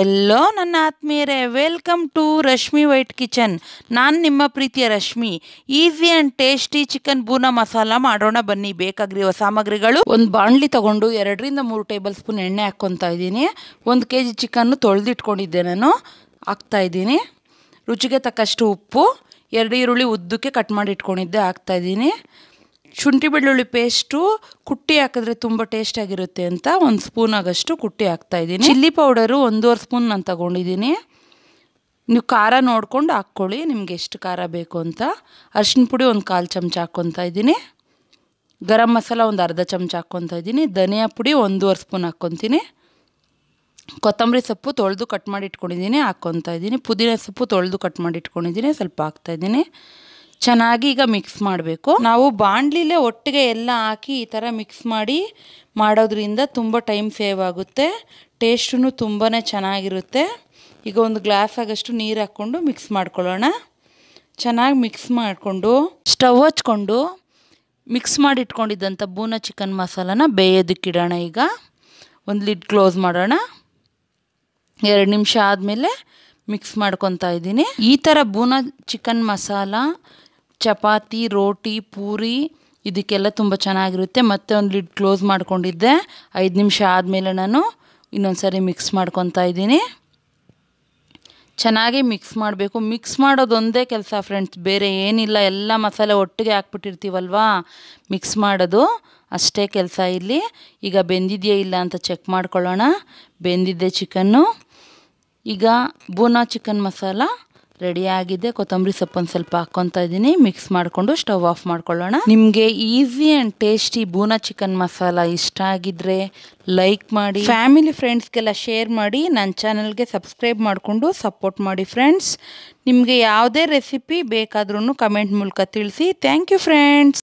ಎಲ್ಲೋ ನನ್ನ ಆತ್ಮೀಯರೇ welcome to Rashmi white kitchen ನಾನು ನಿಮ್ಮ ಪ್ರೀತಿಯ Rashmi easy and tasty chicken bhuna masala ಮಾಡೋಣ ಬನ್ನಿ ಬೇಕಾಗಿರುವ ಸಾಮಗ್ರಿಗಳು ಒಂದು ಬಾಣಲಿ ತಗೊಂಡು ಎರಡರಿಂದ ಮೂರು ಟೇಬಲ್ ಸ್ಪೂನ್ ಎಣ್ಣೆ ಹಾಕ್ಕೊತಾ ಇದ್ದೀನಿ ಒಂದು ಕೆ ಜಿ ಚಿಕನ್ನು ತೊಳೆದಿಟ್ಕೊಂಡಿದ್ದೆ ನಾನು ಹಾಕ್ತಾ ಇದ್ದೀನಿ ರುಚಿಗೆ ತಕ್ಕಷ್ಟು ಉಪ್ಪು ಎರಡು ಈರುಳ್ಳಿ ಉದ್ದಕ್ಕೆ ಕಟ್ ಮಾಡಿಟ್ಕೊಂಡಿದ್ದೆ ಹಾಕ್ತಾಯಿದ್ದೀನಿ ಹಾಕ್ತಾ ಇದ್ದೀನಿ ಶುಂಠಿ ಬೆಳ್ಳುಳ್ಳಿ ಪೇಸ್ಟು ಕುಟ್ಟಿ ಹಾಕಿದ್ರೆ ತುಂಬ ಟೇಸ್ಟಾಗಿರುತ್ತೆ ಅಂತ ಒಂದು ಸ್ಪೂನ್ ಆಗಷ್ಟು ಕುಟ್ಟಿ ಇದ್ದೀನಿ ಚಿಲ್ಲಿ ಪೌಡರು ಒಂದೂವರೆ ಸ್ಪೂನ್ ನಾನು ತಗೊಂಡಿದ್ದೀನಿ ನೀವು ಖಾರ ನೋಡ್ಕೊಂಡು ಹಾಕ್ಕೊಳ್ಳಿ ನಿಮ್ಗೆ ಎಷ್ಟು ಖಾರ ಬೇಕು ಅಂತ ಅರ್ಶಿನ ಪುಡಿ ಒಂದು ಕಾಲು ಚಮಚ ಹಾಕ್ಕೊತಾ ಇದ್ದೀನಿ ಗರಂ ಮಸಾಲ ಒಂದು ಅರ್ಧ ಚಮಚ ಹಾಕ್ಕೊತ ಇದ್ದೀನಿ ಧನಿಯಾ ಪುಡಿ ಒಂದೂವರೆ ಸ್ಪೂನ್ ಹಾಕ್ಕೊತೀನಿ ಕೊತ್ತಂಬರಿ ಸೊಪ್ಪು ತೊಳೆದು ಕಟ್ ಮಾಡಿ ಇಟ್ಕೊಂಡಿದ್ದೀನಿ ಹಾಕ್ಕೊತಾ ಇದ್ದೀನಿ ಪುದೀನ ಸೊಪ್ಪು ತೊಳೆದು ಕಟ್ ಮಾಡಿ ಇಟ್ಕೊಂಡಿದ್ದೀನಿ ಸ್ವಲ್ಪ ಹಾಕ್ತಾಯಿದ್ದೀನಿ ಚೆನ್ನಾಗಿ ಈಗ ಮಿಕ್ಸ್ ಮಾಡಬೇಕು ನಾವು ಬಾಣಲಿಲೇ ಒಟ್ಟಿಗೆ ಎಲ್ಲ ಹಾಕಿ ಈ ಥರ ಮಿಕ್ಸ್ ಮಾಡಿ ಮಾಡೋದ್ರಿಂದ ತುಂಬ ಟೈಮ್ ಸೇವ್ ಆಗುತ್ತೆ ಟೇಸ್ಟೂ ತುಂಬಾ ಚೆನ್ನಾಗಿರುತ್ತೆ ಈಗ ಒಂದು ಗ್ಲಾಸ್ ಆಗಷ್ಟು ನೀರು ಹಾಕ್ಕೊಂಡು ಮಿಕ್ಸ್ ಮಾಡ್ಕೊಳ್ಳೋಣ ಚೆನ್ನಾಗಿ ಮಿಕ್ಸ್ ಮಾಡಿಕೊಂಡು ಸ್ಟವ್ ಹಚ್ಕೊಂಡು ಮಿಕ್ಸ್ ಮಾಡಿಟ್ಕೊಂಡಿದ್ದಂಥ ಬೂನ ಚಿಕನ್ ಮಸಾಲಾನ ಬೇಯೋದಕ್ಕಿಡೋಣ ಈಗ ಒಂದು ಲಿಡ್ ಕ್ಲೋಸ್ ಮಾಡೋಣ ಎರಡು ನಿಮಿಷ ಆದಮೇಲೆ ಮಿಕ್ಸ್ ಮಾಡ್ಕೊತಾ ಇದ್ದೀನಿ ಈ ಥರ ಬೂನ ಚಿಕನ್ ಮಸಾಲ ಚಪಾತಿ ರೋಟಿ ಪೂರಿ ಇದಕ್ಕೆಲ್ಲ ತುಂಬ ಚೆನ್ನಾಗಿರುತ್ತೆ ಮತ್ತೆ ಒಂದು ಲಿಡ್ ಕ್ಲೋಸ್ ಮಾಡ್ಕೊಂಡಿದ್ದೆ ಐದು ನಿಮಿಷ ಆದಮೇಲೆ ನಾನು ಇನ್ನೊಂದು ಸಾರಿ ಮಿಕ್ಸ್ ಮಾಡ್ಕೊತಾ ಇದ್ದೀನಿ ಚೆನ್ನಾಗಿ ಮಿಕ್ಸ್ ಮಾಡಬೇಕು ಮಿಕ್ಸ್ ಮಾಡೋದೊಂದೇ ಕೆಲಸ ಫ್ರೆಂಡ್ಸ್ ಬೇರೆ ಏನಿಲ್ಲ ಎಲ್ಲ ಮಸಾಲೆ ಒಟ್ಟಿಗೆ ಹಾಕ್ಬಿಟ್ಟಿರ್ತೀವಲ್ವಾ ಮಿಕ್ಸ್ ಮಾಡೋದು ಅಷ್ಟೇ ಕೆಲಸ ಇಲ್ಲಿ ಈಗ ಬೆಂದಿದೆಯೇ ಇಲ್ಲ ಅಂತ ಚೆಕ್ ಮಾಡ್ಕೊಳ್ಳೋಣ ಬೆಂದಿದ್ದೆ ಚಿಕನ್ನು ಈಗ ಬೂನಾ ಚಿಕನ್ ಮಸಾಲ ರೆಡಿಯಾಗಿದೆ ಕೊತ್ತಂಬರಿ ಸೊಪ್ಪನ್ನು ಸ್ವಲ್ಪ ಹಾಕ್ಕೊತಾ ಇದ್ದೀನಿ ಮಿಕ್ಸ್ ಮಾಡಿಕೊಂಡು ಸ್ಟವ್ ಆಫ್ ಮಾಡ್ಕೊಳ್ಳೋಣ ನಿಮಗೆ easy and tasty bhuna chicken masala ಇಷ್ಟ ಆಗಿದ್ರೆ ಲೈಕ್ ಮಾಡಿ ಫ್ಯಾಮಿಲಿ ಫ್ರೆಂಡ್ಸ್ಗೆಲ್ಲ ಶೇರ್ ಮಾಡಿ ನನ್ನ ಚಾನಲ್ಗೆ ಸಬ್ಸ್ಕ್ರೈಬ್ ಮಾಡಿಕೊಂಡು ಸಪೋರ್ಟ್ ಮಾಡಿ ಫ್ರೆಂಡ್ಸ್ ನಿಮಗೆ ಯಾವುದೇ ರೆಸಿಪಿ ಬೇಕಾದ್ರೂ ಕಮೆಂಟ್ ಮೂಲಕ ತಿಳಿಸಿ ಥ್ಯಾಂಕ್ ಯು ಫ್ರೆಂಡ್ಸ್